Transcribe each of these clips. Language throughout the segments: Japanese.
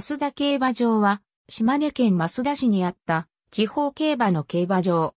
増田競馬場は、島根県ス田市にあった地方競馬の競馬場。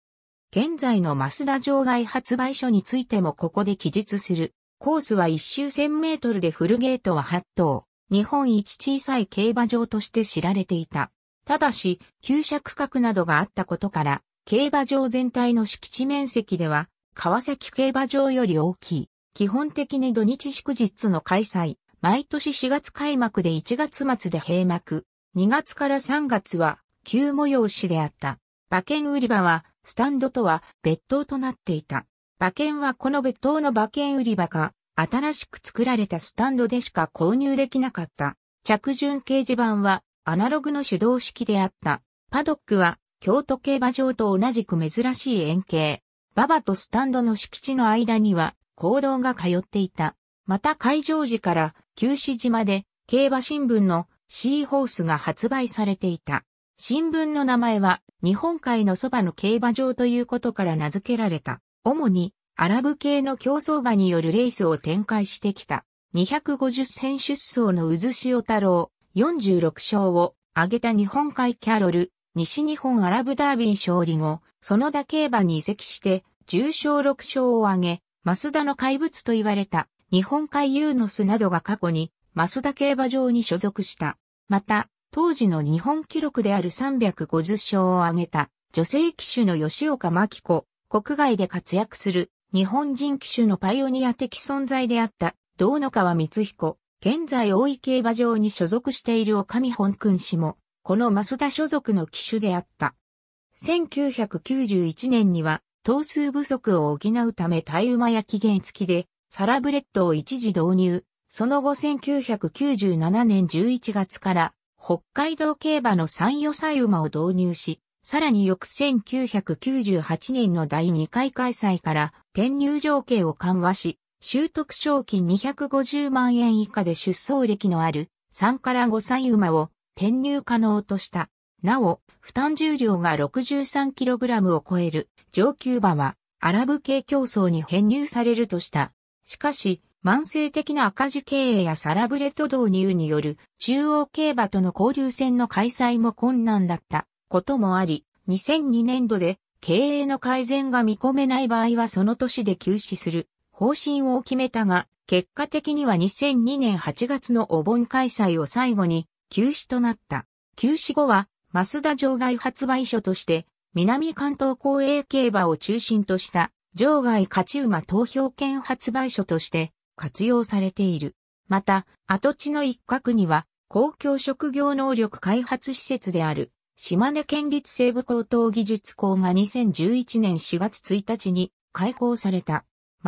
現在のス田場外発売所についてもここで記述する。コースは1周1000メートルでフルゲートは8頭。日本一小さい競馬場として知られていた。ただし、旧車区画などがあったことから、競馬場全体の敷地面積では、川崎競馬場より大きい。基本的に土日祝日の開催、毎年4月開幕で1月末で閉幕、2月から3月は旧催しであった。馬券売り場は、スタンドとは別当となっていた。馬券はこの別当の馬券売り場か、新しく作られたスタンドでしか購入できなかった。着順掲示板は、アナログの手動式であった。パドックは、京都競馬場と同じく珍しい円形。馬場とスタンドの敷地の間には、行動が通っていた。また会場時から旧市島で競馬新聞のシーホースが発売されていた。新聞の名前は日本海のそばの競馬場ということから名付けられた。主にアラブ系の競争馬によるレースを展開してきた。250戦出走の渦潮太郎、46勝を挙げた日本海キャロル、西日本アラブダービー勝利後、その競馬に移籍して、重賞6勝を挙げ、マスダの怪物と言われた、日本海ユーノスなどが過去に、増田競馬場に所属した。また、当時の日本記録である350勝を挙げた、女性騎手の吉岡真紀子、国外で活躍する、日本人騎手のパイオニア的存在であった、道野川光彦、現在大井競馬場に所属している岡見本君氏も、この増田所属の騎手であった。1991年には、頭数不足を補うため大馬や期限付きで、サラブレッドを一時導入、その後1997年11月から北海道競馬の三予歳馬を導入し、さらに翌1998年の第2回開催から転入条件を緩和し、習得賞金250万円以下で出走歴のある3から5歳馬を転入可能とした。なお、負担重量が 63kg を超える上級馬はアラブ系競争に編入されるとした。しかし、慢性的な赤字経営やサラブレッド導入による中央競馬との交流戦の開催も困難だったこともあり、2002年度で経営の改善が見込めない場合はその年で休止する方針を決めたが、結果的には2002年8月のお盆開催を最後に休止となった。休止後は、増田場外発売所として、南関東公営競馬を中心とした場外勝ち馬投票券発売所として活用されている。また、跡地の一角には、公共職業能力開発施設である、島根県立西部高等技術校が2011年4月1日に開校された。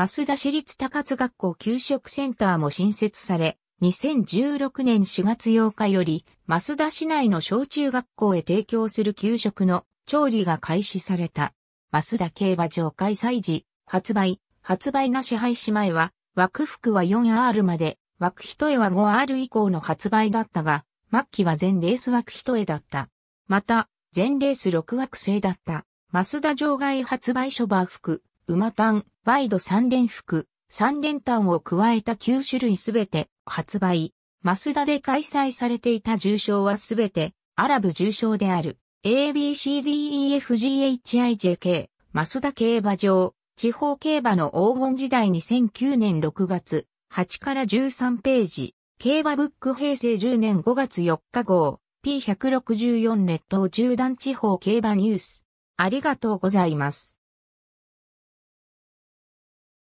ス田市立高津学校給食センターも新設され、2016年4月8日より、ス田市内の小中学校へ提供する給食の調理が開始された。増田競馬場開催時、発売、発売なし廃止前は、枠服は 4R まで、枠一重は 5R 以降の発売だったが、末期は全レース枠一重だった。また、全レース6枠制だった。増田場外発売所バー服、馬単、ワイド三連服、三連単を加えた9種類すべて発売。増田で開催されていた重賞はすべてアラブ重賞である。ABCDEFGHIJK、ス田競馬場、地方競馬の黄金時代2009年6月、8から13ページ、競馬ブック平成10年5月4日号、P164 列島縦断地方競馬ニュース。ありがとうございます。